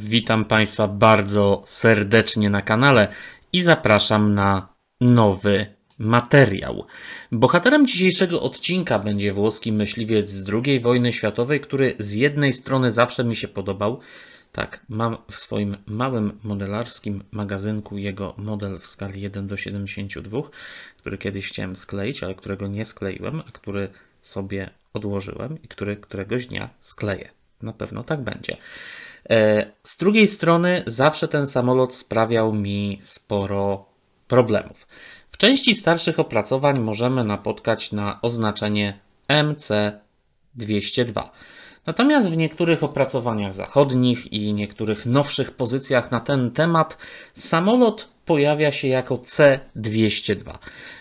Witam Państwa bardzo serdecznie na kanale i zapraszam na nowy materiał. Bohaterem dzisiejszego odcinka będzie włoski myśliwiec z II wojny światowej, który z jednej strony zawsze mi się podobał. Tak, mam w swoim małym modelarskim magazynku jego model w skali 1 do 72, który kiedyś chciałem skleić, ale którego nie skleiłem, a który sobie odłożyłem i który któregoś dnia skleję. Na pewno tak będzie. E, z drugiej strony, zawsze ten samolot sprawiał mi sporo problemów. W części starszych opracowań możemy napotkać na oznaczenie MC202. Natomiast w niektórych opracowaniach zachodnich i niektórych nowszych pozycjach na ten temat samolot pojawia się jako C202.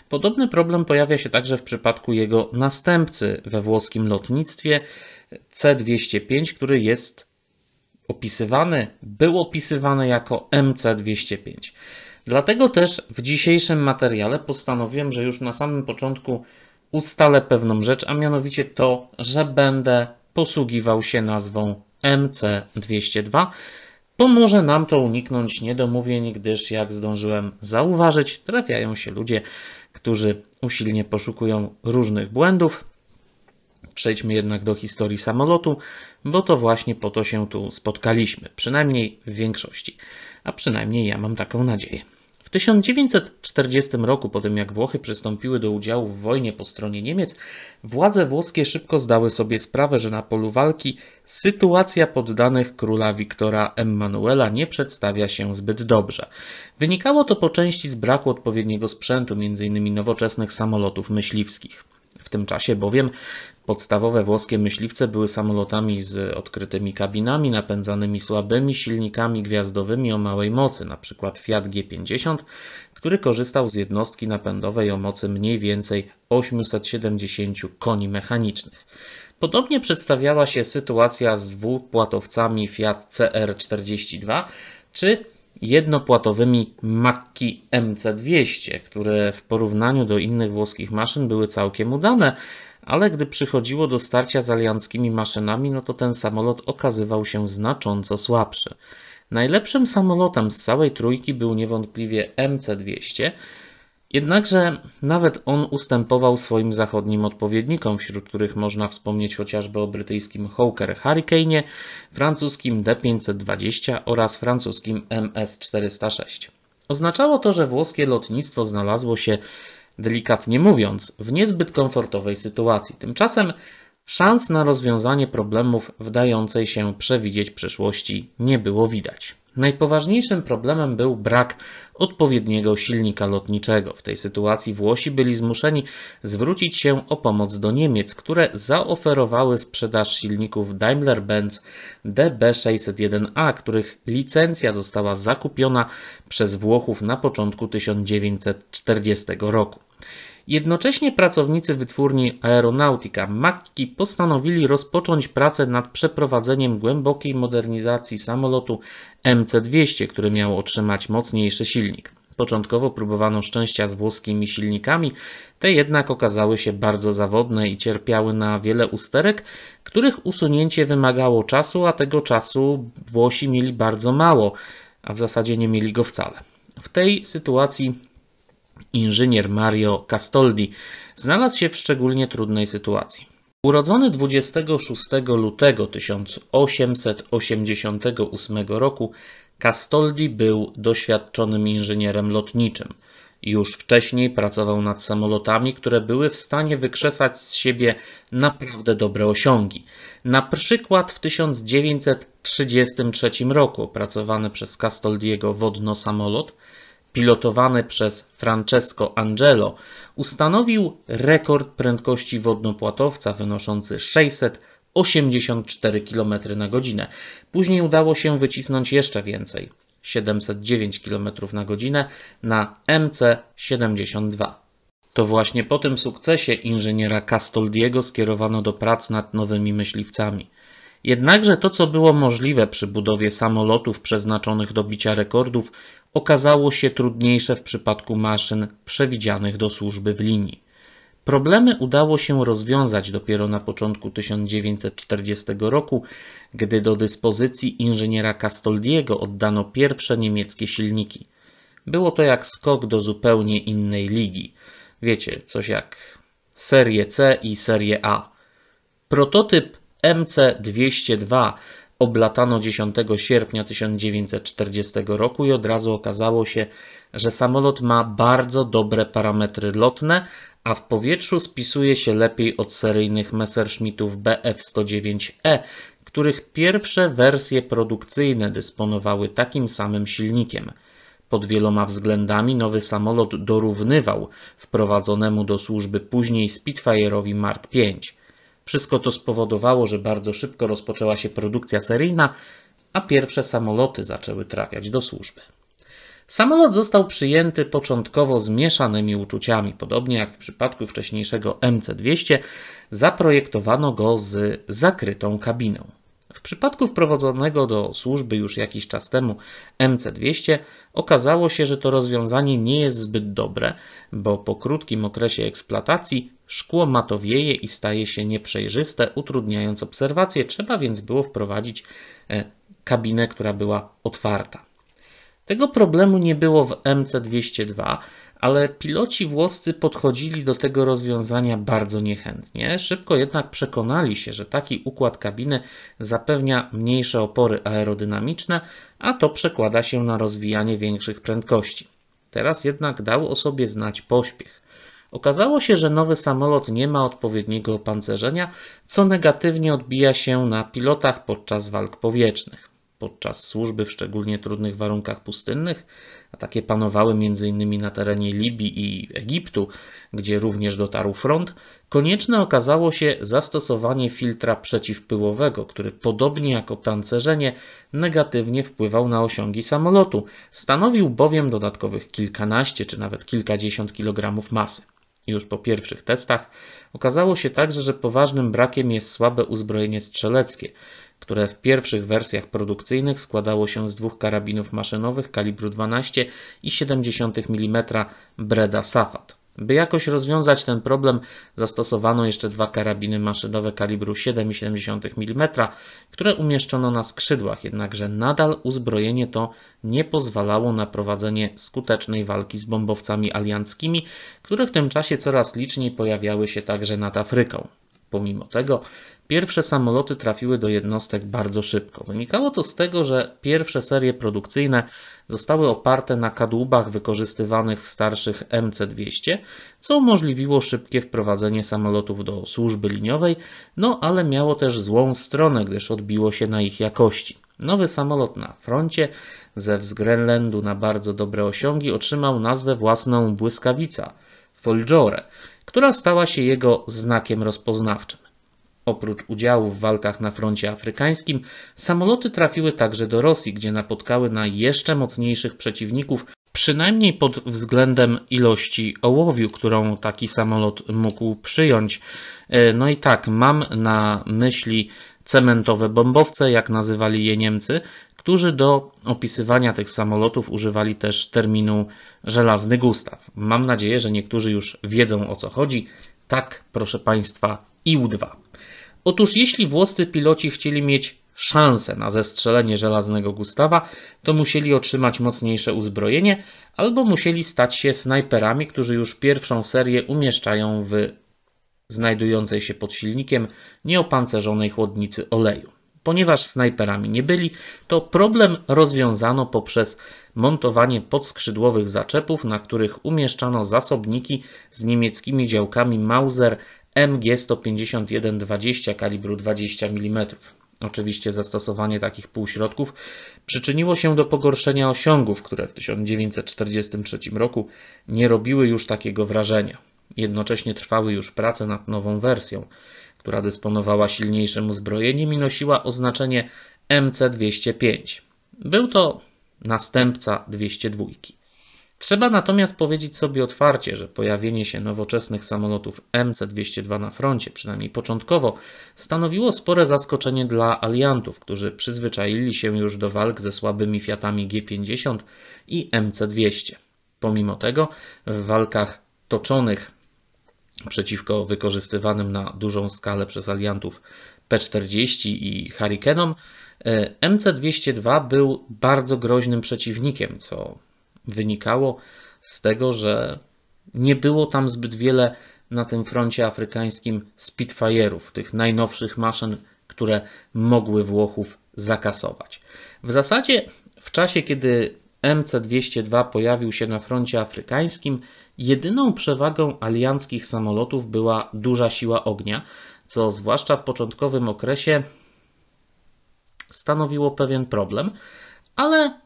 Podobny problem pojawia się także w przypadku jego następcy we włoskim lotnictwie C205, który jest opisywany, był opisywany jako MC205. Dlatego też w dzisiejszym materiale postanowiłem, że już na samym początku ustalę pewną rzecz, a mianowicie to, że będę posługiwał się nazwą MC202. Pomoże nam to uniknąć niedomówień, gdyż jak zdążyłem zauważyć, trafiają się ludzie, którzy usilnie poszukują różnych błędów. Przejdźmy jednak do historii samolotu bo to właśnie po to się tu spotkaliśmy, przynajmniej w większości, a przynajmniej ja mam taką nadzieję. W 1940 roku, po tym jak Włochy przystąpiły do udziału w wojnie po stronie Niemiec, władze włoskie szybko zdały sobie sprawę, że na polu walki sytuacja poddanych króla Wiktora Emmanuela nie przedstawia się zbyt dobrze. Wynikało to po części z braku odpowiedniego sprzętu, m.in. nowoczesnych samolotów myśliwskich. W tym czasie bowiem Podstawowe włoskie myśliwce były samolotami z odkrytymi kabinami, napędzanymi słabymi silnikami gwiazdowymi o małej mocy, np. Fiat G50, który korzystał z jednostki napędowej o mocy mniej więcej 870 koni mechanicznych. Podobnie przedstawiała się sytuacja z dwupłatowcami Fiat CR42 czy jednopłatowymi Macki MC200, które w porównaniu do innych włoskich maszyn były całkiem udane, ale gdy przychodziło do starcia z alianckimi maszynami, no to ten samolot okazywał się znacząco słabszy. Najlepszym samolotem z całej trójki był niewątpliwie MC-200, jednakże nawet on ustępował swoim zachodnim odpowiednikom, wśród których można wspomnieć chociażby o brytyjskim Hawker Hurricane, francuskim D-520 oraz francuskim MS-406. Oznaczało to, że włoskie lotnictwo znalazło się delikatnie mówiąc, w niezbyt komfortowej sytuacji. Tymczasem szans na rozwiązanie problemów w dającej się przewidzieć przyszłości nie było widać. Najpoważniejszym problemem był brak odpowiedniego silnika lotniczego. W tej sytuacji Włosi byli zmuszeni zwrócić się o pomoc do Niemiec, które zaoferowały sprzedaż silników Daimler-Benz DB601A, których licencja została zakupiona przez Włochów na początku 1940 roku. Jednocześnie pracownicy wytwórni Aeronautica Makki postanowili rozpocząć pracę nad przeprowadzeniem głębokiej modernizacji samolotu MC-200, który miał otrzymać mocniejszy silnik. Początkowo próbowano szczęścia z włoskimi silnikami, te jednak okazały się bardzo zawodne i cierpiały na wiele usterek, których usunięcie wymagało czasu, a tego czasu Włosi mieli bardzo mało, a w zasadzie nie mieli go wcale. W tej sytuacji inżynier Mario Castoldi znalazł się w szczególnie trudnej sytuacji. Urodzony 26 lutego 1888 roku, Castoldi był doświadczonym inżynierem lotniczym. Już wcześniej pracował nad samolotami, które były w stanie wykrzesać z siebie naprawdę dobre osiągi. Na przykład w 1933 roku opracowany przez Castoldiego wodno samolot pilotowany przez Francesco Angelo, ustanowił rekord prędkości wodnopłatowca wynoszący 684 km na godzinę. Później udało się wycisnąć jeszcze więcej 709 km na godzinę na MC72. To właśnie po tym sukcesie inżyniera Castoldiego skierowano do prac nad nowymi myśliwcami. Jednakże to, co było możliwe przy budowie samolotów przeznaczonych do bicia rekordów, okazało się trudniejsze w przypadku maszyn przewidzianych do służby w linii. Problemy udało się rozwiązać dopiero na początku 1940 roku, gdy do dyspozycji inżyniera Castoldiego oddano pierwsze niemieckie silniki. Było to jak skok do zupełnie innej ligi. Wiecie, coś jak serię C i serię A. Prototyp MC-202 oblatano 10 sierpnia 1940 roku i od razu okazało się, że samolot ma bardzo dobre parametry lotne, a w powietrzu spisuje się lepiej od seryjnych Messerschmittów BF-109E, których pierwsze wersje produkcyjne dysponowały takim samym silnikiem. Pod wieloma względami nowy samolot dorównywał wprowadzonemu do służby później Spitfire'owi Mark V. Wszystko to spowodowało, że bardzo szybko rozpoczęła się produkcja seryjna, a pierwsze samoloty zaczęły trafiać do służby. Samolot został przyjęty początkowo z mieszanymi uczuciami. Podobnie jak w przypadku wcześniejszego MC-200, zaprojektowano go z zakrytą kabiną. W przypadku wprowadzonego do służby już jakiś czas temu MC-200 okazało się, że to rozwiązanie nie jest zbyt dobre, bo po krótkim okresie eksploatacji Szkło matowieje i staje się nieprzejrzyste, utrudniając obserwację. Trzeba więc było wprowadzić e, kabinę, która była otwarta. Tego problemu nie było w MC-202, ale piloci włoscy podchodzili do tego rozwiązania bardzo niechętnie. Szybko jednak przekonali się, że taki układ kabiny zapewnia mniejsze opory aerodynamiczne, a to przekłada się na rozwijanie większych prędkości. Teraz jednak dał o sobie znać pośpiech. Okazało się, że nowy samolot nie ma odpowiedniego opancerzenia, co negatywnie odbija się na pilotach podczas walk powietrznych. Podczas służby w szczególnie trudnych warunkach pustynnych, a takie panowały m.in. na terenie Libii i Egiptu, gdzie również dotarł front, konieczne okazało się zastosowanie filtra przeciwpyłowego, który podobnie jak opancerzenie negatywnie wpływał na osiągi samolotu, stanowił bowiem dodatkowych kilkanaście czy nawet kilkadziesiąt kilogramów masy już po pierwszych testach. Okazało się także, że poważnym brakiem jest słabe uzbrojenie strzeleckie, które w pierwszych wersjach produkcyjnych składało się z dwóch karabinów maszynowych kalibru 12 i 70 mm Breda Safat. By jakoś rozwiązać ten problem, zastosowano jeszcze dwa karabiny maszynowe kalibru 7,7 mm, które umieszczono na skrzydłach, jednakże nadal uzbrojenie to nie pozwalało na prowadzenie skutecznej walki z bombowcami alianckimi, które w tym czasie coraz liczniej pojawiały się także nad Afryką. Pomimo tego Pierwsze samoloty trafiły do jednostek bardzo szybko. Wynikało to z tego, że pierwsze serie produkcyjne zostały oparte na kadłubach wykorzystywanych w starszych MC-200, co umożliwiło szybkie wprowadzenie samolotów do służby liniowej, no ale miało też złą stronę, gdyż odbiło się na ich jakości. Nowy samolot na froncie ze względu na bardzo dobre osiągi otrzymał nazwę własną Błyskawica, Folgiore, która stała się jego znakiem rozpoznawczym. Oprócz udziału w walkach na froncie afrykańskim, samoloty trafiły także do Rosji, gdzie napotkały na jeszcze mocniejszych przeciwników, przynajmniej pod względem ilości ołowiu, którą taki samolot mógł przyjąć. E, no i tak, mam na myśli cementowe bombowce, jak nazywali je Niemcy, którzy do opisywania tych samolotów używali też terminu żelazny Gustaw. Mam nadzieję, że niektórzy już wiedzą o co chodzi. Tak, proszę Państwa, IU-2. Otóż jeśli włoscy piloci chcieli mieć szansę na zestrzelenie żelaznego Gustawa, to musieli otrzymać mocniejsze uzbrojenie albo musieli stać się snajperami, którzy już pierwszą serię umieszczają w znajdującej się pod silnikiem nieopancerzonej chłodnicy oleju. Ponieważ snajperami nie byli, to problem rozwiązano poprzez montowanie podskrzydłowych zaczepów, na których umieszczano zasobniki z niemieckimi działkami Mauser MG151-20 kalibru 20 mm. Oczywiście zastosowanie takich półśrodków przyczyniło się do pogorszenia osiągów, które w 1943 roku nie robiły już takiego wrażenia. Jednocześnie trwały już prace nad nową wersją, która dysponowała silniejszym uzbrojeniem i nosiła oznaczenie MC205. Był to następca 202. Trzeba natomiast powiedzieć sobie otwarcie, że pojawienie się nowoczesnych samolotów MC-202 na froncie, przynajmniej początkowo, stanowiło spore zaskoczenie dla aliantów, którzy przyzwyczaili się już do walk ze słabymi Fiatami G-50 i MC-200. Pomimo tego, w walkach toczonych przeciwko wykorzystywanym na dużą skalę przez aliantów P-40 i Hurricanom, e, MC-202 był bardzo groźnym przeciwnikiem, co wynikało z tego, że nie było tam zbyt wiele na tym froncie afrykańskim Spitfire'ów, tych najnowszych maszyn, które mogły Włochów zakasować. W zasadzie w czasie, kiedy MC-202 pojawił się na froncie afrykańskim, jedyną przewagą alianckich samolotów była duża siła ognia, co zwłaszcza w początkowym okresie stanowiło pewien problem, ale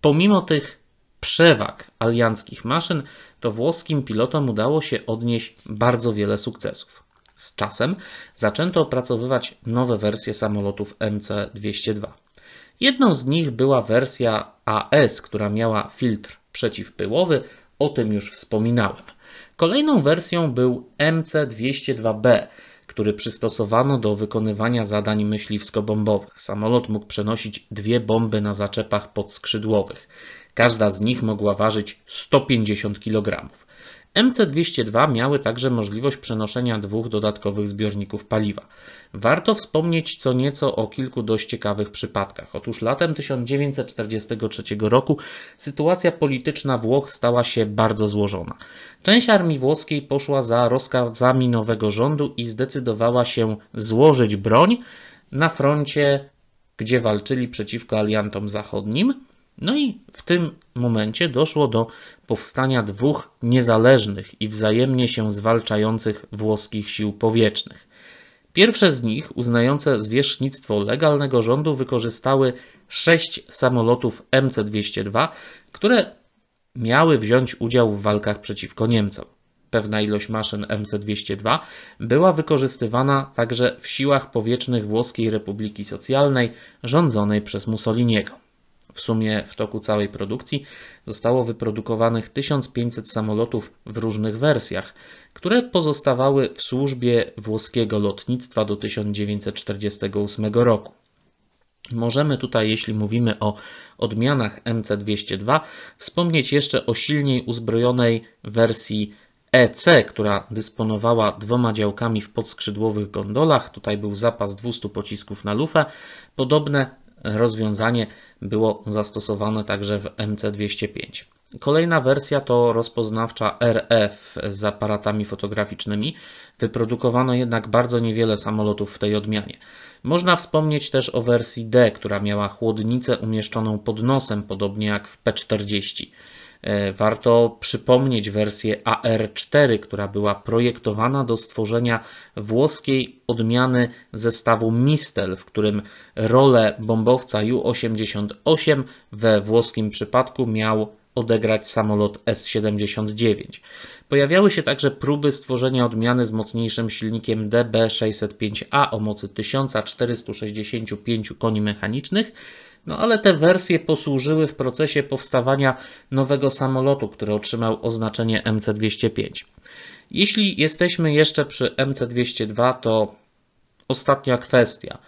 pomimo tych przewag alianckich maszyn, to włoskim pilotom udało się odnieść bardzo wiele sukcesów. Z czasem zaczęto opracowywać nowe wersje samolotów MC-202. Jedną z nich była wersja AS, która miała filtr przeciwpyłowy, o tym już wspominałem. Kolejną wersją był MC-202B, który przystosowano do wykonywania zadań myśliwsko-bombowych. Samolot mógł przenosić dwie bomby na zaczepach podskrzydłowych. Każda z nich mogła ważyć 150 kg. MC202 miały także możliwość przenoszenia dwóch dodatkowych zbiorników paliwa. Warto wspomnieć co nieco o kilku dość ciekawych przypadkach. Otóż latem 1943 roku sytuacja polityczna Włoch stała się bardzo złożona. Część armii włoskiej poszła za rozkazami nowego rządu i zdecydowała się złożyć broń na froncie, gdzie walczyli przeciwko aliantom zachodnim. No i w tym momencie doszło do powstania dwóch niezależnych i wzajemnie się zwalczających włoskich sił powietrznych. Pierwsze z nich, uznające zwierzchnictwo legalnego rządu, wykorzystały sześć samolotów MC-202, które miały wziąć udział w walkach przeciwko Niemcom. Pewna ilość maszyn MC-202 była wykorzystywana także w siłach powietrznych Włoskiej Republiki Socjalnej rządzonej przez Mussoliniego. W sumie w toku całej produkcji zostało wyprodukowanych 1500 samolotów w różnych wersjach, które pozostawały w służbie włoskiego lotnictwa do 1948 roku. Możemy tutaj, jeśli mówimy o odmianach MC-202, wspomnieć jeszcze o silniej uzbrojonej wersji EC, która dysponowała dwoma działkami w podskrzydłowych gondolach. Tutaj był zapas 200 pocisków na lufę. Podobne rozwiązanie było zastosowane także w MC205. Kolejna wersja to rozpoznawcza RF z aparatami fotograficznymi. Wyprodukowano jednak bardzo niewiele samolotów w tej odmianie. Można wspomnieć też o wersji D, która miała chłodnicę umieszczoną pod nosem, podobnie jak w P40. E, warto przypomnieć wersję AR4, która była projektowana do stworzenia włoskiej odmiany zestawu Mistel, w którym rolę bombowca U-88 we włoskim przypadku miał odegrać samolot S-79. Pojawiały się także próby stworzenia odmiany z mocniejszym silnikiem DB-605A o mocy 1465 koni mechanicznych, no ale te wersje posłużyły w procesie powstawania nowego samolotu, który otrzymał oznaczenie MC-205. Jeśli jesteśmy jeszcze przy MC-202, to ostatnia kwestia.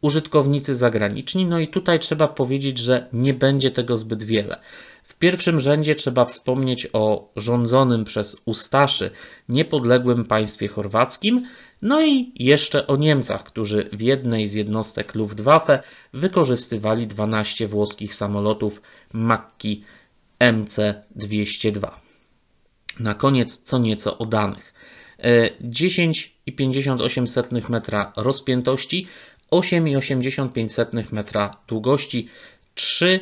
Użytkownicy zagraniczni, no i tutaj trzeba powiedzieć, że nie będzie tego zbyt wiele. W pierwszym rzędzie trzeba wspomnieć o rządzonym przez Ustaszy niepodległym państwie chorwackim, no i jeszcze o Niemcach, którzy w jednej z jednostek Luftwaffe wykorzystywali 12 włoskich samolotów Macki MC-202. Na koniec co nieco o danych. 10,58 e, metra rozpiętości, 8,85 metra długości, 3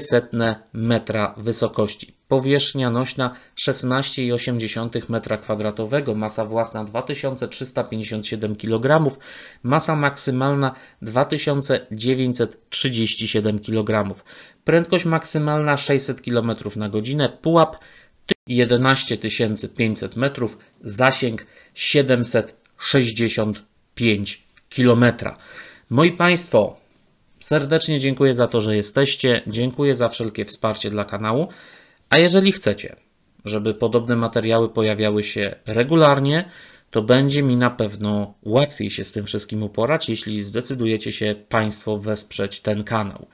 setne metra wysokości. Powierzchnia nośna 16,8 m2, masa własna 2357 kg, masa maksymalna 2937 kg, prędkość maksymalna 600 km na godzinę, pułap 11 500 m, zasięg 765 km. Moi Państwo, Serdecznie dziękuję za to, że jesteście, dziękuję za wszelkie wsparcie dla kanału. A jeżeli chcecie, żeby podobne materiały pojawiały się regularnie, to będzie mi na pewno łatwiej się z tym wszystkim uporać, jeśli zdecydujecie się Państwo wesprzeć ten kanał.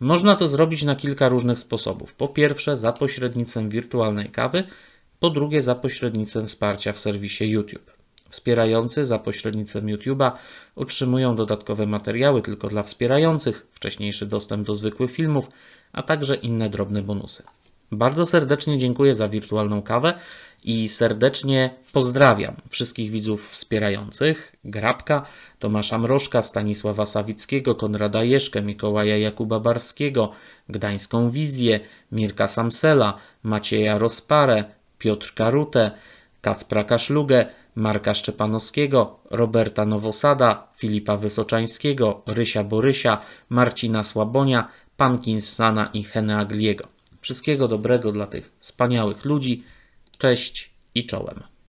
Można to zrobić na kilka różnych sposobów. Po pierwsze, za pośrednictwem wirtualnej kawy, po drugie, za pośrednictwem wsparcia w serwisie YouTube. Wspierający za pośrednictwem YouTube'a otrzymują dodatkowe materiały tylko dla wspierających, wcześniejszy dostęp do zwykłych filmów, a także inne drobne bonusy. Bardzo serdecznie dziękuję za wirtualną kawę i serdecznie pozdrawiam wszystkich widzów wspierających Grabka, Tomasza Mrożka, Stanisława Sawickiego, Konrada Jeszkę, Mikołaja Jakuba Barskiego, Gdańską Wizję, Mirka Samsela, Macieja Rozparę, Piotrka Rutę, Kacpra Kaszlugę, Marka Szczepanowskiego, Roberta Nowosada, Filipa Wysoczańskiego, Rysia Borysia, Marcina Słabonia, Pankinsana i Henę Agliego. Wszystkiego dobrego dla tych wspaniałych ludzi. Cześć i czołem.